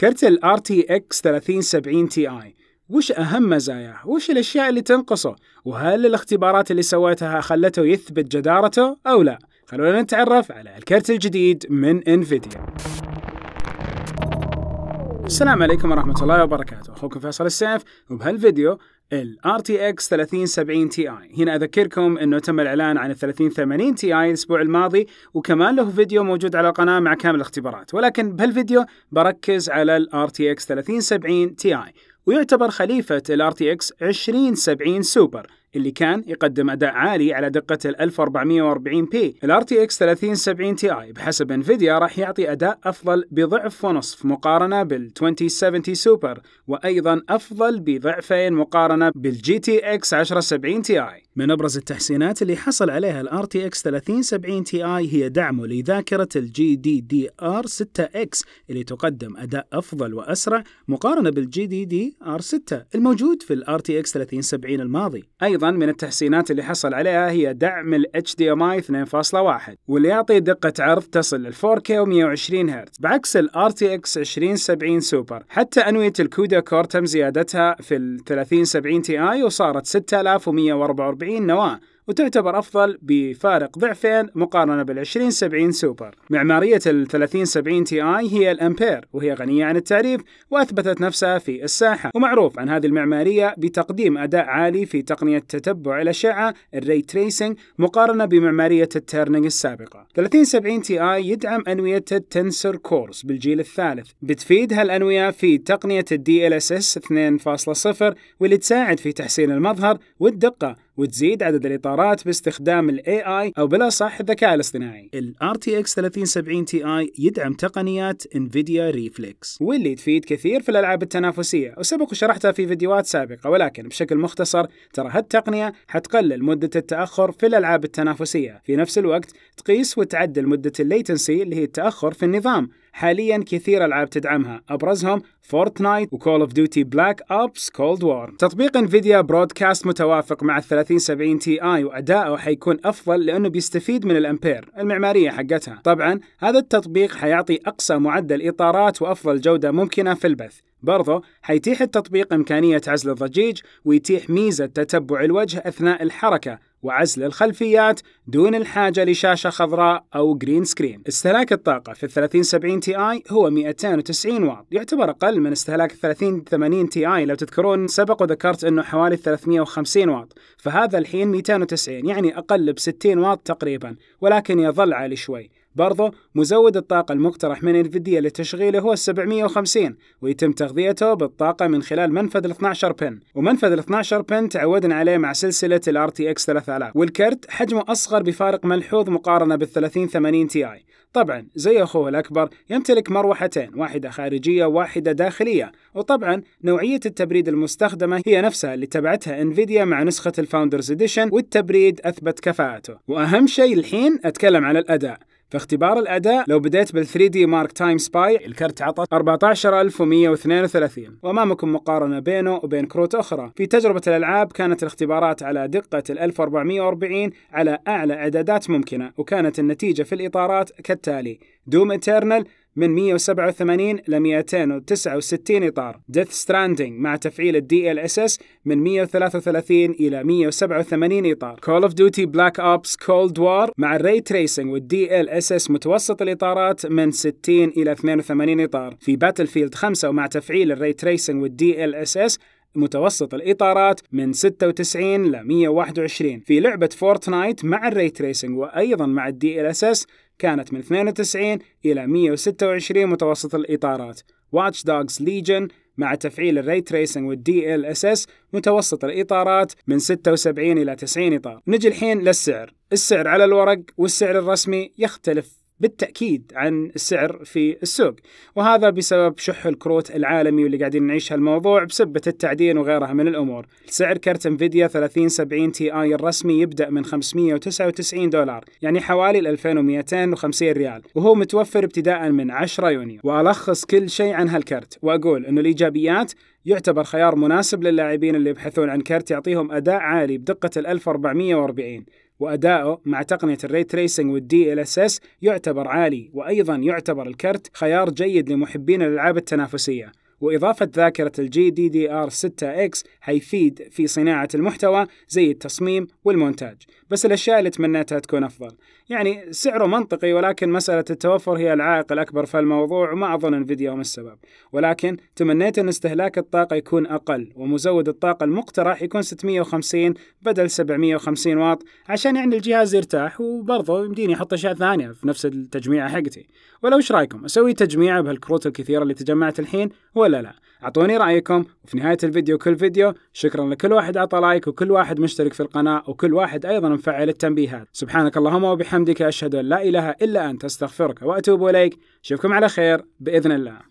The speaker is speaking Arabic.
كرت ال RTX 3070 Ti وش أهم مزاياه؟ وش الأشياء اللي تنقصه؟ وهل الاختبارات اللي سويتها خلته يثبت جدارته أو لا؟ خلونا نتعرف على الكرت الجديد من انفيديا. السلام عليكم ورحمة الله وبركاته، أخوكم فيصل السيف وبهالفيديو ال RTX 3070 Ti هنا أذكركم أنه تم الإعلان عن 3080 Ti الأسبوع الماضي وكمان له فيديو موجود على القناة مع كامل الاختبارات ولكن بهالفيديو بركز على ال RTX 3070 Ti ويعتبر خليفة ال RTX 2070 Super اللي كان يقدم أداء عالي على دقة ال 1440 بي ال RTX 3070 Ti بحسب انفيديا راح يعطي أداء أفضل بضعف ونصف مقارنة بال 2070 سوبر وأيضا أفضل بضعفين مقارنة بالجي تي اكس 1070 Ti من أبرز التحسينات اللي حصل عليها ال RTX 3070 Ti هي دعمه لذاكرة الجي دي دي ار 6X اللي تقدم أداء أفضل وأسرع مقارنة بالجي دي دي ار 6 الموجود في ال RTX 3070 الماضي أيضا أيضا من التحسينات اللي حصل عليها هي دعم ال HDMI 2.1 واللي يعطي دقة عرض تصل ل 4K و 120 هرتز بعكس ال RTX 2070 سوبر حتى أنوية الكودا كور تم زيادتها في ال 3070 Ti وصارت 6144 نواة وتعتبر أفضل بفارق ضعفين مقارنة 2070 سوبر. معمارية ال 3070 تي آي هي الأمبير وهي غنية عن التعريف وأثبتت نفسها في الساحة ومعروف عن هذه المعمارية بتقديم أداء عالي في تقنية تتبع الأشعة الري تريسنج مقارنة بمعمارية التيرنينج السابقة. 3070 تي آي يدعم أنوية التنسر كورس بالجيل الثالث بتفيد هالأنوية في تقنية الدي ال اس اس 2.0 واللي تساعد في تحسين المظهر والدقة وتزيد عدد الإطارات باستخدام الاي اي أو بلا صح الذكاء الاصطناعي ال RTX 3070 Ti يدعم تقنيات انفيديا ريفلكس واللي تفيد كثير في الألعاب التنافسية وسبق وشرحتها في فيديوهات سابقة ولكن بشكل مختصر ترى هالتقنية حتقلل مدة التأخر في الألعاب التنافسية في نفس الوقت تقيس وتعدل مدة الليتنسي اللي هي التأخر في النظام حاليا كثير العاب تدعمها ابرزهم فورتنايت وكول اوف ديوتي بلاك اوبس كولد وور تطبيق انفيديا برودكاست متوافق مع ال 3070 تي اي وادائه حيكون افضل لانه بيستفيد من الامبير المعماريه حقتها طبعا هذا التطبيق حيعطي اقصى معدل اطارات وافضل جوده ممكنه في البث برضو حيتيح التطبيق إمكانية عزل الضجيج ويتيح ميزة تتبع الوجه أثناء الحركة وعزل الخلفيات دون الحاجة لشاشة خضراء أو جرين سكرين استهلاك الطاقة في الـ 3070 تي آي هو 290 واط يعتبر أقل من استهلاك 3080 تي آي لو تذكرون سبق وذكرت أنه حوالي 350 واط فهذا الحين 290 يعني أقل ب 60 واط تقريبا ولكن يظل عالي شوي برضو مزود الطاقة المقترح من انفيديا لتشغيله هو 750 ويتم تغذيته بالطاقة من خلال منفذ ال 12 بن ومنفذ ال 12 بن تعودنا عليه مع سلسلة ال RTX 3000 والكرت حجمه أصغر بفارق ملحوظ مقارنة بال 3080 Ti طبعا زي أخوه الأكبر يمتلك مروحتين واحدة خارجية وواحدة داخلية وطبعا نوعية التبريد المستخدمة هي نفسها اللي تبعتها انفيديا مع نسخة الفاوندرز اديشن والتبريد أثبت كفاءته وأهم شيء الحين أتكلم على الأداء في اختبار الاداء لو بديت بال 3 دي مارك تايم سباي الكرت عطى 14132 وامامكم مقارنه بينه وبين كروت اخرى في تجربه الالعاب كانت الاختبارات على دقه ال 1440 على اعلى اعدادات ممكنه وكانت النتيجه في الاطارات كالتالي دوم اترنال من 187 ل 269 إطار ديث Stranding مع تفعيل الـ ال اس اس من 133 إلى 187 إطار كول اوف ديوتي بلاك أوبس كولد وار مع الري تريسنج والدي ال اس اس متوسط الإطارات من 60 إلى 82 إطار في باتل فيلد 5 ومع تفعيل الـ Ray Tracing ال اس اس متوسط الإطارات من 96 ل 121 في لعبة فورتنايت مع الري تريسنج وأيضا مع الدي ال اس اس كانت من 92 إلى 126 متوسط الإطارات واتش دوجز ليجن مع تفعيل الري تريسنج والدي ال اس اس متوسط الاطارات من 76 الى 90 اطار. نجي الحين للسعر، السعر على الورق والسعر الرسمي يختلف بالتأكيد عن السعر في السوق وهذا بسبب شح الكروت العالمي واللي قاعدين نعيش هالموضوع بسبة التعدين وغيرها من الأمور سعر كرت انفيديا 3070 تي اي الرسمي يبدأ من 599 دولار يعني حوالي 2250 ريال وهو متوفر ابتداء من 10 يونيو وألخص كل شيء عن هالكرت وأقول أنه الإيجابيات يعتبر خيار مناسب للاعبين اللي يبحثون عن كرت يعطيهم أداء عالي بدقة ال 1440 وأداؤه مع تقنية الري تريسنج والدي ال اس اس يعتبر عالي وأيضا يعتبر الكرت خيار جيد لمحبين الألعاب التنافسية وإضافة ذاكرة الجي دي دي ار 6 اكس حيفيد في صناعة المحتوى زي التصميم والمونتاج بس الأشياء اللي تمنيتها تكون أفضل يعني سعره منطقي ولكن مسألة التوفر هي العائق الأكبر في الموضوع وما أظن انفيديا هم السبب ولكن تمنيت أن استهلاك الطاقة يكون أقل ومزود الطاقة المقترح يكون 650 بدل 750 واط عشان يعني الجهاز يرتاح وبرضه يمديني أحط أشياء ثانية في نفس التجميعة حقتي ولو إيش رأيكم أسوي تجميعة بهالكروت الكثيرة اللي تجمعت الحين ولا ولا لا اعطوني رايكم وفي نهايه الفيديو كل فيديو شكرا لكل واحد اعطى لايك وكل واحد مشترك في القناه وكل واحد ايضا مفعل التنبيهات سبحانك اللهم وبحمدك اشهد ان لا اله الا انت استغفرك واتوب اليك اشوفكم على خير باذن الله